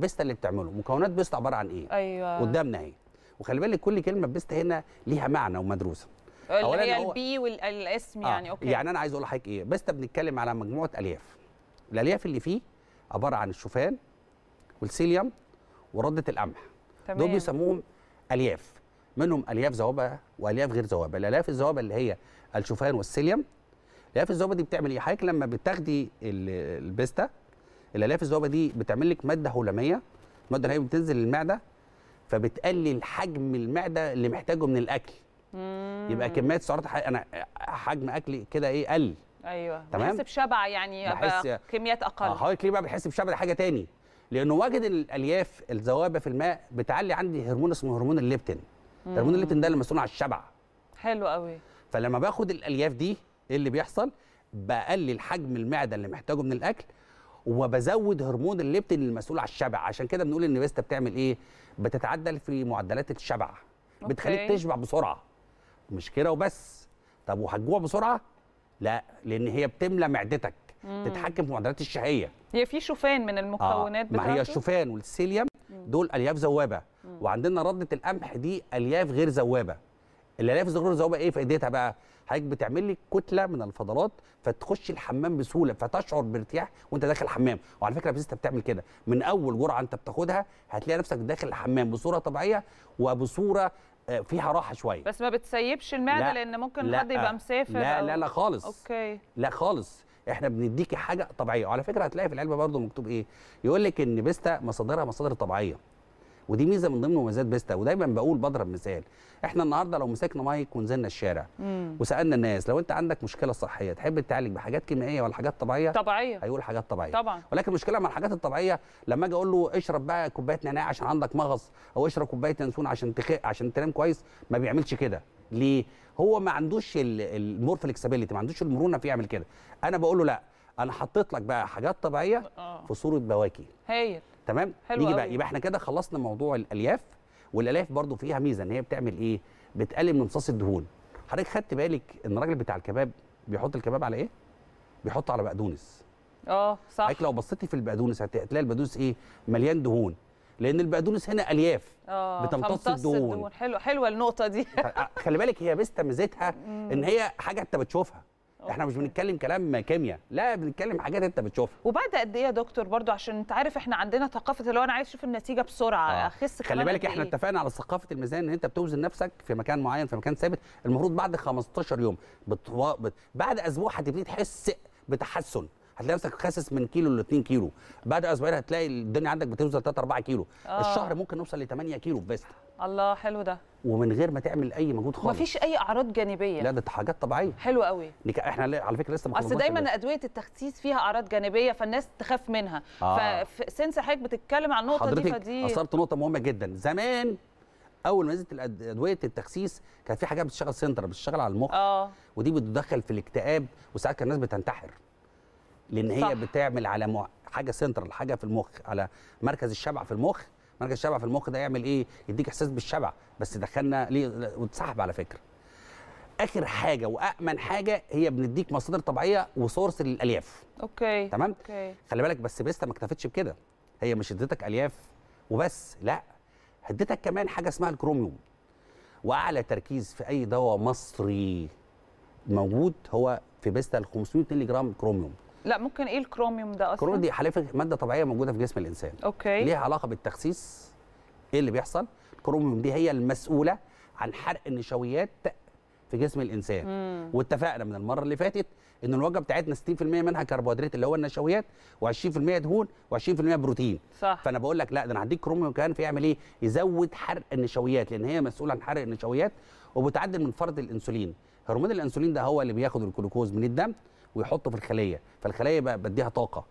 بيستا اللي بتعمله مكونات بيستا عباره عن ايه ايوه قدامنا اهي وخلي بالك كل كلمه بيستا هنا ليها معنى ومدروسه اللي هي البي والاسم آه. يعني آه. اوكي يعني انا عايز اقول لحضرتك ايه بيستا بنتكلم على مجموعه الياف الالياف اللي فيه عباره عن الشوفان والسيليوم ورده القمح دول بيسموهم الياف منهم الياف ذوبه والياف غير ذوبه الالياف الذوبه اللي هي الشوفان والسيليوم الالياف الذوبه دي بتعمل ايه حضرتك لما بتاخدي البيستا الالياف الذوبه دي بتعمل لك ماده هلاميه الماده الهلاميه بتنزل للمعده فبتقلل حجم المعده اللي محتاجه من الاكل مم. يبقى كميه سعرات انا حجم اكلي كده ايه قل ايوه تمام بحس بشبع يعني بحس... كميات اقل اه ليه بقى بحس بشبع حاجه تاني لانه وجد الالياف الذوبه في الماء بتعلي عندي هرمون اسمه هرمون الليبتين هرمون الليبتين ده اللي مسؤول عن الشبع حلو قوي فلما باخد الالياف دي ايه اللي بيحصل بقلل حجم المعده اللي محتاجه من الاكل وبزود هرمون الليبتين المسؤول على الشبع عشان كده بنقول ان فيستا بتعمل ايه بتتعدل في معدلات الشبع أوكي. بتخليك تشبع بسرعه مش كده وبس طب وهتجوع بسرعه لا لان هي بتملى معدتك مم. تتحكم في معدلات الشهيه هي في شوفان من المكونات آه. ما هي الشوفان والسيليوم دول الياف ذوابه وعندنا رده القمح دي الياف غير ذوابه الالياف غير ذوابه ايه فائدتها بقى حضرتك بتعمل لي كتله من الفضلات فتخش الحمام بسهوله فتشعر بارتياح وانت داخل الحمام وعلى فكره بيستا بتعمل كده من اول جرعه انت بتاخدها هتلاقي نفسك داخل الحمام بصوره طبيعيه وبصوره آه، فيها راحه شويه بس ما بتسيبش المعده لا لان ممكن حد يبقى آه، مسافر لا لا لا خالص اوكي لا خالص احنا بنديكي حاجه طبيعيه وعلى فكره هتلاقي في العلبه برضو مكتوب ايه يقول لك ان بيستا مصادرها مصادر طبيعيه ودي ميزه من ضمن مميزات بيستا ودايما بقول بضرب مثال احنا النهارده لو مسكنا مايك ونزلنا الشارع مم. وسالنا الناس لو انت عندك مشكله صحيه تحب تعالج بحاجات كيميائيه ولا حاجات طبيعيه طبيعيه هيقول حاجات طبيعيه طبعا ولكن المشكله مع الحاجات الطبيعيه لما اجي اقول له اشرب بقى كوبايه نعناع عشان عندك مغص او اشرب كوبايه ينسون عشان تخ... عشان تنام كويس ما بيعملش كده ليه هو ما عندوش المور فلكسبيليتي ما عندوش المرونه في يعمل كده انا بقول له لا انا حطيت لك بقى حاجات طبيعيه آه. في صوره بواكي هايل تمام حلو نيجي بقى يبقى احنا كده خلصنا موضوع الالياف والالياف برضو فيها ميزه ان هي بتعمل ايه بتقلل من امتصاص الدهون حضرتك خدت بالك ان الراجل بتاع الكباب بيحط الكباب على ايه بيحطه على بقدونس اه صح حضرتك لو بصيتي في البقدونس هتلاقي البقدونس ايه مليان دهون لان البقدونس هنا الياف آه بتمتص الدهون. الدهون حلو حلوه النقطه دي آه، خلي بالك هي بس ميزتها ان هي حاجه انت بتشوفها احنا مش بنتكلم كلام كيمياء لا بنتكلم حاجات انت بتشوفها وبعد قد ايه يا دكتور برضو عشان انت عارف احنا عندنا ثقافه اللي هو انا عايز اشوف النتيجه بسرعه آه. اخس خلي بالك احنا إيه؟ اتفقنا على ثقافه الميزان ان انت بتوزن نفسك في مكان معين في مكان ثابت المفروض بعد 15 يوم بتو... بت... بعد اسبوع هتبتدي تحس بتحسن هتلاقي نفسك خاسس من كيلو ل 2 كيلو بعد اسبوعين هتلاقي الدنيا عندك بتوزن 3 4 كيلو آه. الشهر ممكن نوصل ل 8 كيلو في الله حلو ده ومن غير ما تعمل اي مجهود خالص مفيش اي اعراض جانبيه لا ده حاجات طبيعيه حلو قوي احنا على فكره لسه ما اصل دايما ادويه التخسيس فيها اعراض جانبيه فالناس تخاف منها آه. فسنس حضرتك بتتكلم عن النقطه دي فدي اثرت نقطه مهمه جدا زمان اول ما نزلت ادويه التخسيس كان في حاجات بتشتغل سنتر بتشتغل على المخ آه. ودي بتدخل في الاكتئاب وساعات كان الناس بتنتحر لان هي صح. بتعمل على حاجه سنترال حاجه في المخ على مركز الشبع في المخ مركز الشبع في المخ ده يعمل ايه يديك احساس بالشبع بس دخلنا ليه واتسحب على فكره اخر حاجه وامن حاجه هي بنديك مصادر طبيعيه وسورس للالياف اوكي تمام أوكي. خلي بالك بس بيستا ما اكتفتش بكده هي مش اديتك الياف وبس لا اديتك كمان حاجه اسمها الكروميوم واعلى تركيز في اي دواء مصري موجود هو في بيستا ال 500 جرام كروميوم لا ممكن ايه الكروميوم ده اصلا الكروميوم دي حليفه ماده طبيعيه موجوده في جسم الانسان اوكي ليها علاقه بالتخسيس ايه اللي بيحصل الكروميوم دي هي المسؤوله عن حرق النشويات في جسم الانسان مم. واتفقنا من المره اللي فاتت ان الوجبه بتاعتنا 60% منها كربوهيدرات اللي هو النشويات و20% دهون و20% بروتين صح. فانا بقول لك لا ده انا هديك كروميوم كمان فيعمل ايه يزود حرق النشويات لان هي مسؤوله عن حرق النشويات وبتعدل من فرط الانسولين هرمون الانسولين ده هو اللي بياخد الجلوكوز من الدم ويحطه في الخليه فالخليه بقى بديها طاقه